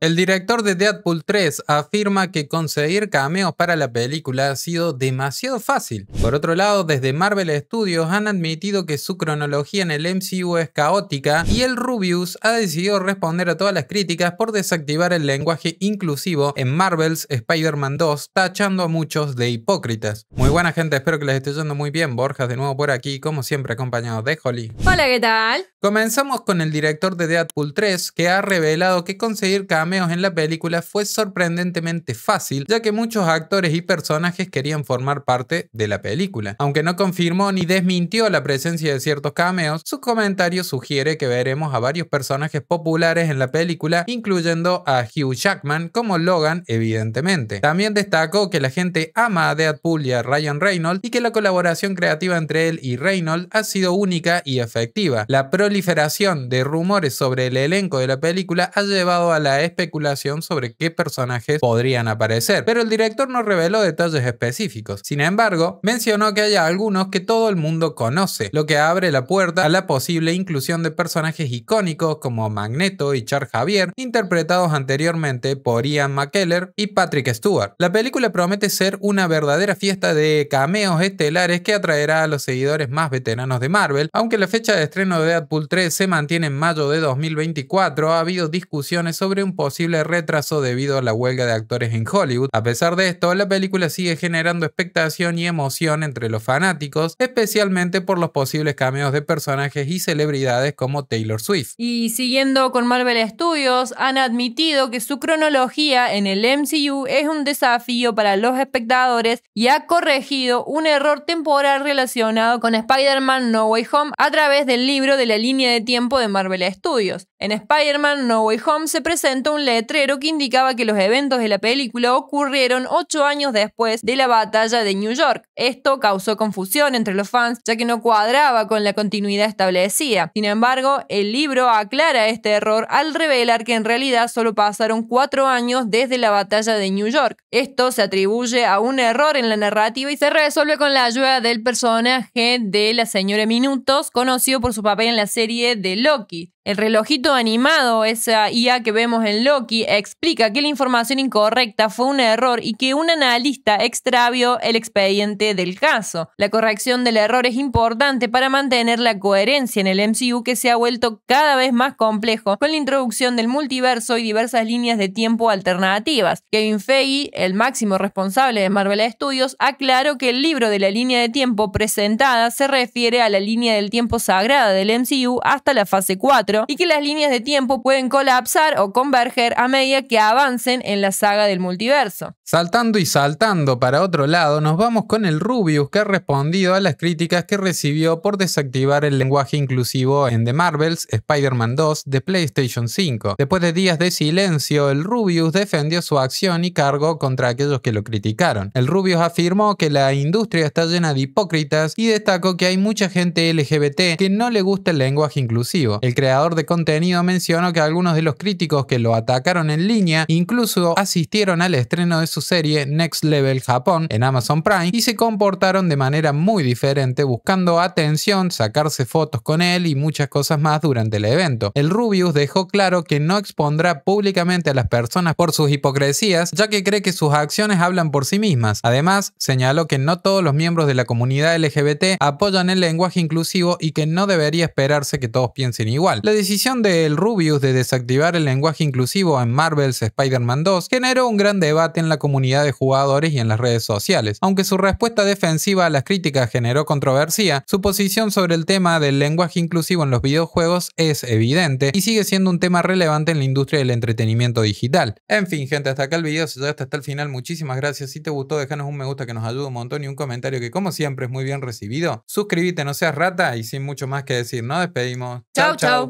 El director de Deadpool 3 afirma que conseguir cameos para la película ha sido demasiado fácil. Por otro lado, desde Marvel Studios han admitido que su cronología en el MCU es caótica y el Rubius ha decidido responder a todas las críticas por desactivar el lenguaje inclusivo en Marvel's Spider-Man 2, tachando a muchos de hipócritas. Muy buena gente, espero que les esté yendo muy bien. Borjas de nuevo por aquí, como siempre acompañados de Holly. Hola, ¿qué tal? Comenzamos con el director de Deadpool 3 que ha revelado que conseguir cameos en la película fue sorprendentemente fácil, ya que muchos actores y personajes querían formar parte de la película. Aunque no confirmó ni desmintió la presencia de ciertos cameos, su comentario sugiere que veremos a varios personajes populares en la película, incluyendo a Hugh Jackman como Logan, evidentemente. También destacó que la gente ama a Deadpool y a Ryan Reynolds y que la colaboración creativa entre él y Reynolds ha sido única y efectiva. La proliferación de rumores sobre el elenco de la película ha llevado a la especulación sobre qué personajes podrían aparecer, pero el director no reveló detalles específicos. Sin embargo, mencionó que hay algunos que todo el mundo conoce, lo que abre la puerta a la posible inclusión de personajes icónicos como Magneto y Char Javier, interpretados anteriormente por Ian McKellar y Patrick Stewart. La película promete ser una verdadera fiesta de cameos estelares que atraerá a los seguidores más veteranos de Marvel, aunque la fecha de estreno de Deadpool 3 se mantiene en mayo de 2024, ha habido discusiones sobre un posible retraso debido a la huelga de actores en Hollywood. A pesar de esto, la película sigue generando expectación y emoción entre los fanáticos, especialmente por los posibles cameos de personajes y celebridades como Taylor Swift. Y siguiendo con Marvel Studios, han admitido que su cronología en el MCU es un desafío para los espectadores y ha corregido un error temporal relacionado con Spider-Man No Way Home a través del libro de la línea de tiempo de Marvel Studios. En Spider-Man No Way Home se presenta un letrero que indicaba que los eventos de la película ocurrieron ocho años después de la batalla de New York. Esto causó confusión entre los fans, ya que no cuadraba con la continuidad establecida. Sin embargo, el libro aclara este error al revelar que en realidad solo pasaron cuatro años desde la batalla de New York. Esto se atribuye a un error en la narrativa y se resuelve con la ayuda del personaje de la señora Minutos, conocido por su papel en la serie de Loki. El relojito animado, esa IA que vemos en Loki, explica que la información incorrecta fue un error y que un analista extravió el expediente del caso. La corrección del error es importante para mantener la coherencia en el MCU que se ha vuelto cada vez más complejo con la introducción del multiverso y diversas líneas de tiempo alternativas. Kevin Feige, el máximo responsable de Marvel Studios, aclaró que el libro de la línea de tiempo presentada se refiere a la línea del tiempo sagrada del MCU hasta la fase 4 y que las líneas de tiempo pueden colapsar o converger a medida que avancen en la saga del multiverso. Saltando y saltando para otro lado, nos vamos con el Rubius que ha respondido a las críticas que recibió por desactivar el lenguaje inclusivo en The Marvels Spider-Man 2 de PlayStation 5. Después de días de silencio, el Rubius defendió su acción y cargo contra aquellos que lo criticaron. El Rubius afirmó que la industria está llena de hipócritas y destacó que hay mucha gente LGBT que no le gusta el lenguaje inclusivo. El creador de contenido mencionó que algunos de los críticos que lo atacaron en línea incluso asistieron al estreno de su serie Next Level Japón en Amazon Prime y se comportaron de manera muy diferente buscando atención, sacarse fotos con él y muchas cosas más durante el evento. El Rubius dejó claro que no expondrá públicamente a las personas por sus hipocresías, ya que cree que sus acciones hablan por sí mismas. Además, señaló que no todos los miembros de la comunidad LGBT apoyan el lenguaje inclusivo y que no debería esperarse que todos piensen igual. La decisión del Rubius de desactivar el lenguaje inclusivo en Marvel's Spider-Man 2 generó un gran debate en la comunidad comunidad de jugadores y en las redes sociales. Aunque su respuesta defensiva a las críticas generó controversia, su posición sobre el tema del lenguaje inclusivo en los videojuegos es evidente y sigue siendo un tema relevante en la industria del entretenimiento digital. En fin, gente, hasta acá el video. Si llegaste hasta el final, muchísimas gracias. Si te gustó, déjanos un me gusta que nos ayuda un montón y un comentario que, como siempre, es muy bien recibido. Suscríbete, no seas rata y sin mucho más que decir, nos despedimos. Chao, chau